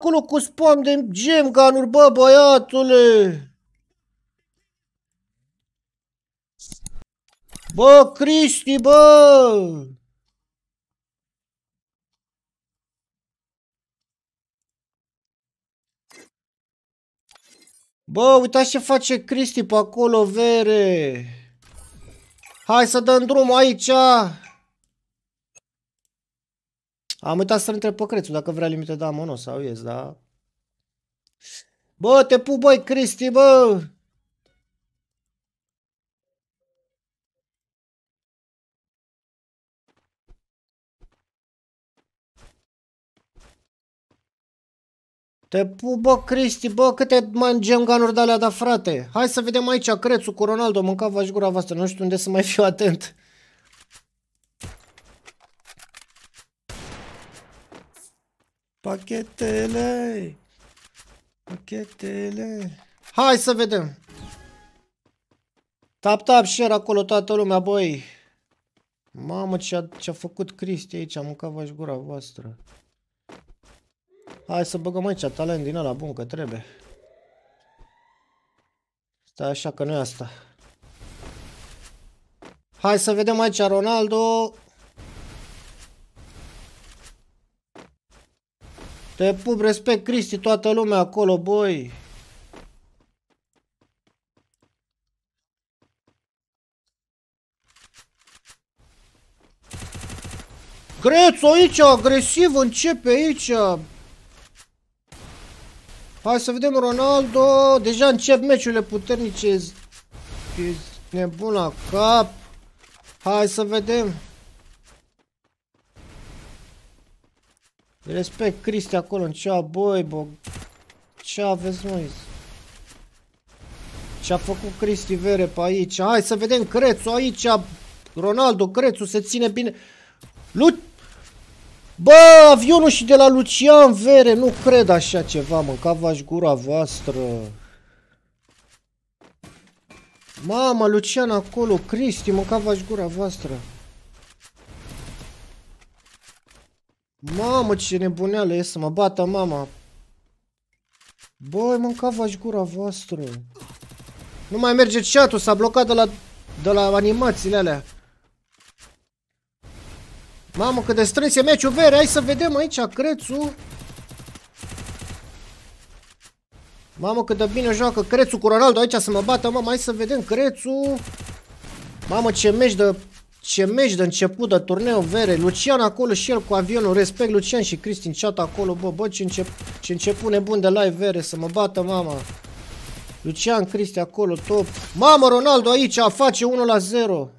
acolo cu spam de ganuri, bă, băiatule! Bă, Cristi, bă! Bă, uitați ce face Cristi pe acolo, vere! Hai să dăm drumul aici! Am uitat să-l întreb pe Crețu dacă vrea limite da amono sau ies, da? Bă, te pup, băi, Cristi, bă! Te pup, bă, Cristi, bă, câte mangem ganuri de alea, da, frate? Hai să vedem aici, Crețu cu Ronaldo, mâncava și gura voastră, nu știu unde să mai fiu atent. Pachetele! Pachetele! Hai să vedem! Tap, tap, share acolo toată lumea, băi! Mamă, ce-a ce a făcut Cristi aici, a mâncat v gura voastră. Hai să băgăm aici talent din ăla bun, că trebuie. Stai așa că nu e asta. Hai să vedem aici Ronaldo. Te pup, respect, Cristi, toată lumea acolo, boi. Greț aici, agresiv, începe aici. Hai să vedem Ronaldo. Deja încep meciurile puternice. Ești nebun la cap. Hai să vedem. Respect Cristi acolo în cea boi, bă. Ce aveți noi? Ce a făcut Cristi Vere pe aici? Hai să vedem Crețu aici. Ronaldo, Crețu se ține bine. Lu Bă, avionul și de la Lucian Vere, nu cred așa ceva, mâncav aș gura voastră. Mama, Lucian acolo, Cristi, mâncav aș gura voastră. Mamă, ce nebuneală e să mă bată mama. Băi, mâncava-și gura voastră. Nu mai merge chat s-a blocat de la, de la animațiile alea. Mamă, cât de strâns e meciul vere, hai să vedem aici Crețu. Mamă, cât de bine joacă Crețu cu Ronaldo aici să mă bată, mamă, hai să vedem Crețu. Mamă, ce meci de ce meci de început de turneu vere, Lucian acolo și el cu avionul, respect Lucian și Cristin chat acolo, bă, bă, ce, încep, ce început nebun de live vere, să mă bată mama. Lucian Cristi acolo, top. Mamă, Ronaldo aici, a face 1 la 0.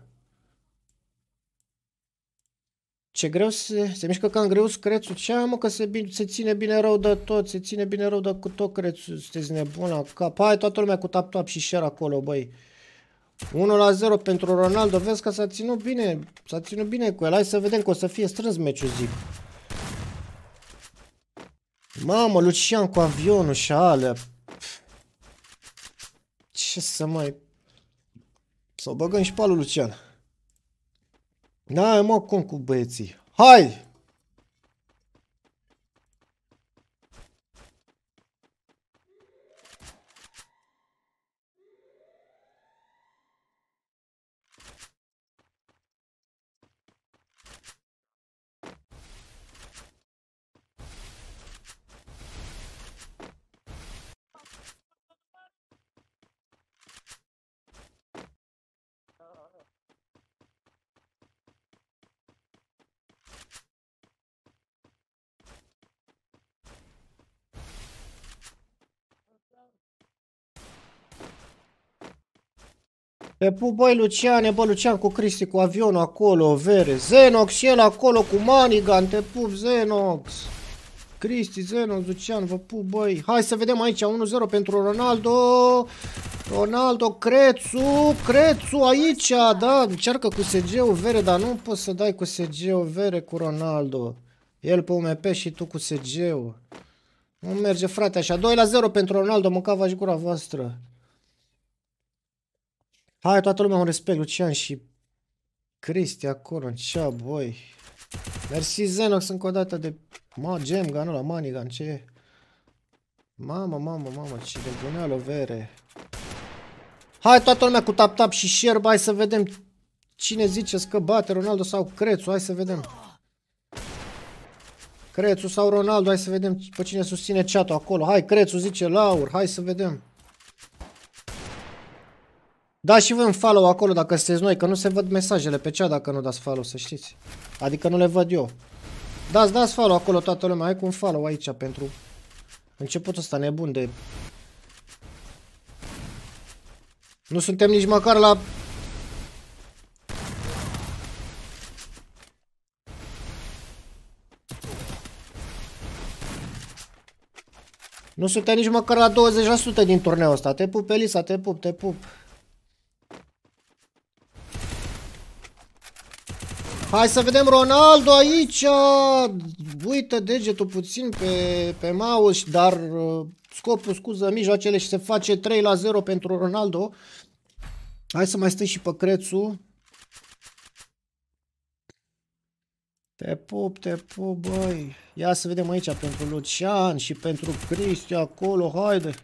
Ce greu se, se mișcă ca în greu crețul. Ce am că se, se ține bine rău de tot, se ține bine rău de cu tot crețul. Sunteți nebun la cap. Hai, toată lumea cu tap-tap și share acolo, băi. 1 la 0 pentru Ronaldo. Vezi că s-a ținut bine. S-a ținut bine cu el. Hai să vedem că o să fie strâns meciul zic. Mamă, Lucian cu avionul și alea. Ce să mai... Să o băgăm și pe Lucian. Da, mă, cum cu băieții. Hai! Băi Lucian, bă Lucian cu Cristi cu avionul acolo, vere, Zenox el acolo cu Manigan, te pup Zenox. Cristi, Zenox, Lucian, vă pup băi. Hai să vedem aici, 1-0 pentru Ronaldo. Ronaldo, Crețu, Crețu aici, da, încearcă cu SG-ul vere, dar nu poți să dai cu SG-ul vere cu Ronaldo. El pe UMP și tu cu SG-ul. Nu merge frate așa, 2 la 0 pentru Ronaldo, mâncava și gura voastră. Hai, toată lumea, un respect, Lucian și Cristi acolo, cea, boi. Mersi, Zenox, încă o dată de... Ma, ganul la Manigan, ce Mama mama mama. ce de bunea lovere. Hai, toată lumea cu tap-tap și share, hai să vedem cine zice că bate Ronaldo sau Crețu, hai să vedem. Crețu sau Ronaldo, hai să vedem pe cine susține chat acolo. Hai, Crețu zice Laur, hai să vedem. Da și vă un follow acolo dacă sunteți noi, că nu se văd mesajele pe cea dacă nu dați follow, să știți. Adică nu le văd eu. Dați, dați follow acolo toată lumea, hai cu un follow aici pentru începutul ăsta nebun de... Nu suntem nici măcar la... Nu suntem nici măcar la 20% din turneul ăsta. Te pup, Elisa, te pup, te pup. Hai să vedem Ronaldo aici. Uită degetul puțin pe, pe mouse, dar uh, scopul scuză mijloacele și se face 3 la 0 pentru Ronaldo. Hai să mai stai și pe Crețu. Te pup, te pup, băi. Ia să vedem aici pentru Lucian și pentru Cristi acolo, haide.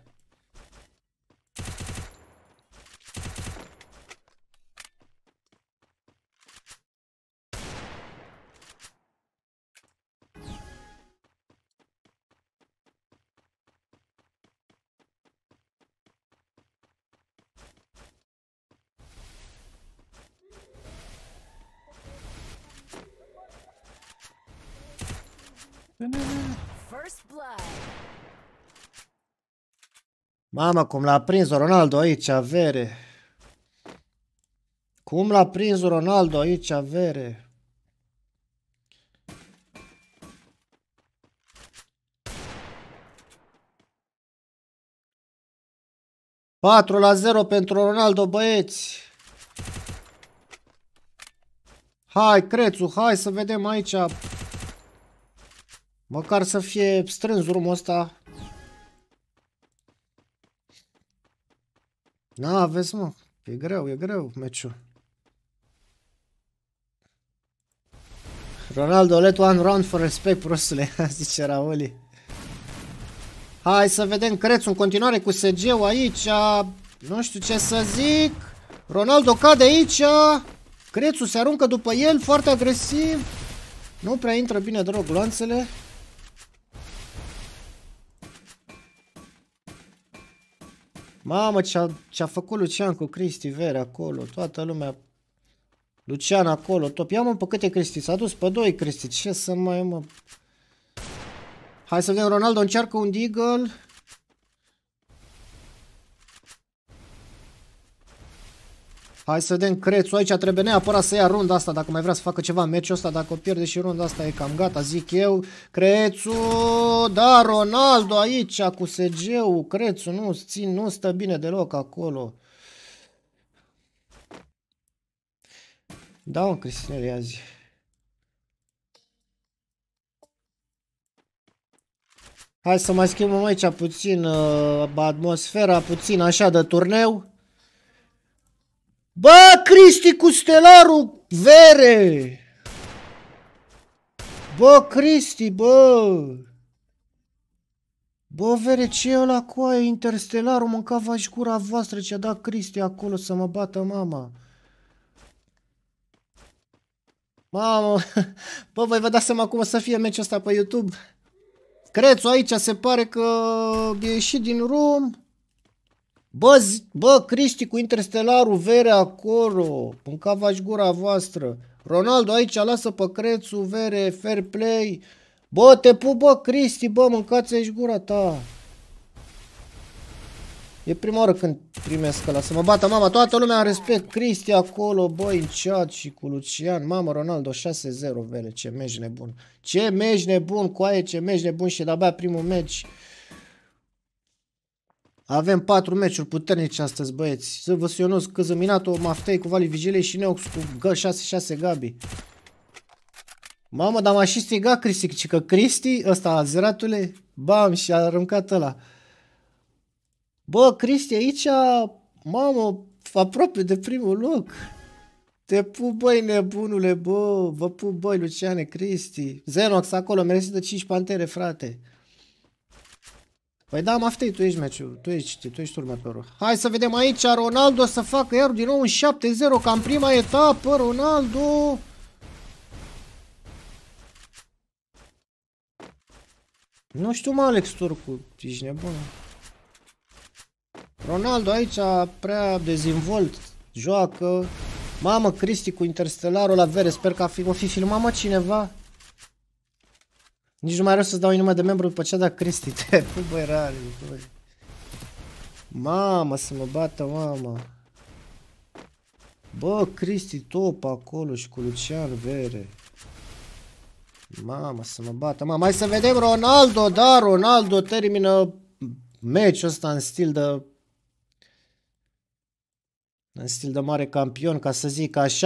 Mama cum l-a prins Ronaldo aici, avere. Cum l-a prins Ronaldo aici, avere. Patru la zero pentru Ronaldo, băieți. Hai, Crețu, hai să vedem aici Măcar să fie strâns drumul ăsta. Na, vezi mă, e greu, e greu meciul. Ronaldo, let one round for respect, prostule, zice Raoli. Hai să vedem Crețu în continuare cu SG-ul aici. Nu știu ce să zic. Ronaldo cade aici. Crețu se aruncă după el, foarte agresiv. Nu prea intră bine drog lanțele. Mamă, ce-a, ce-a făcut Lucian cu Cristi Vere acolo, toată lumea... Lucian acolo, top. Ia mă, pe câte Cristi? S-a dus pe doi Cristi. Ce să mai, mă... Hai să vedem, Ronaldo încearcă un deagle. Hai să vedem Crețu aici, trebuie neapărat să ia runda asta dacă mai vrea să facă ceva în meciul ăsta, dacă o pierde și runda asta e cam gata, zic eu. Crețu, da, Ronaldo aici cu SG-ul, Crețu nu, țin, nu stă bine deloc acolo. Da, un Cristinel azi. Hai să mai schimbăm aici puțin uh, atmosfera, puțin așa de turneu. Bă, Cristi cu stelarul vere! Bă, Cristi, bă! Bă, vere, ce e ăla cu aia interstelarul? Mâncava și gura voastră ce-a dat Cristi acolo să mă bată mama. Mamă, bă, voi vă dați seama cum o să fie meciul ăsta pe YouTube? Crețu aici se pare că e ieșit din room. Bă, zi, bă, Cristi cu Interstellarul, vere acolo, mâncavași gura voastră. Ronaldo aici lasă pe crețul, vere, fair play. Bă, te pup, bă, Cristi, bă, mâncați aici gura ta. E prima oară când primesc ăla, să mă bată mama, toată lumea respect Cristi acolo, bă în chat și cu Lucian, mamă, Ronaldo, 6-0, vele, ce meci nebun, ce meci nebun, coaie, ce meci nebun și de-abia primul meci, avem patru meciuri puternice astăzi, băieți. Să vă Ionuț, Căzăminato, Maftei cu Vali Vigile și Neox cu 6-6 Gabi. Mamă, dar m-a și strigat Cristi, ci că Cristi, ăsta zeratule, bam, și a aruncat ăla. Bă, Cristi, aici, mamă, aproape de primul loc. Te pup, băi, nebunule, bă, vă pup, băi, Luciane, Cristi. Zenox acolo, mersi de 5 pantere, frate. Păi da, Maftei, tu ești meciul, tu ești, tu ești următorul. Hai să vedem aici, Ronaldo să facă iar din nou un 7-0 ca în prima etapă, Ronaldo... Nu știu, mă, Alex Turcu, ești nebun. Ronaldo aici prea dezinvolt, joacă. Mamă, Cristi cu interstelarul la vere, sper că a fi, o fi filmat, mă, cineva. Nici nu mai rău să-ți dau inima de membru după ce a Cristi. Te pui băi rare, băi. să mă bată, mama. Bă, Cristi top acolo și cu Lucian Vere. mama să mă bată, mama. Mai să vedem Ronaldo, da, Ronaldo termină meciul ăsta în stil de... În stil de mare campion, ca să zic așa.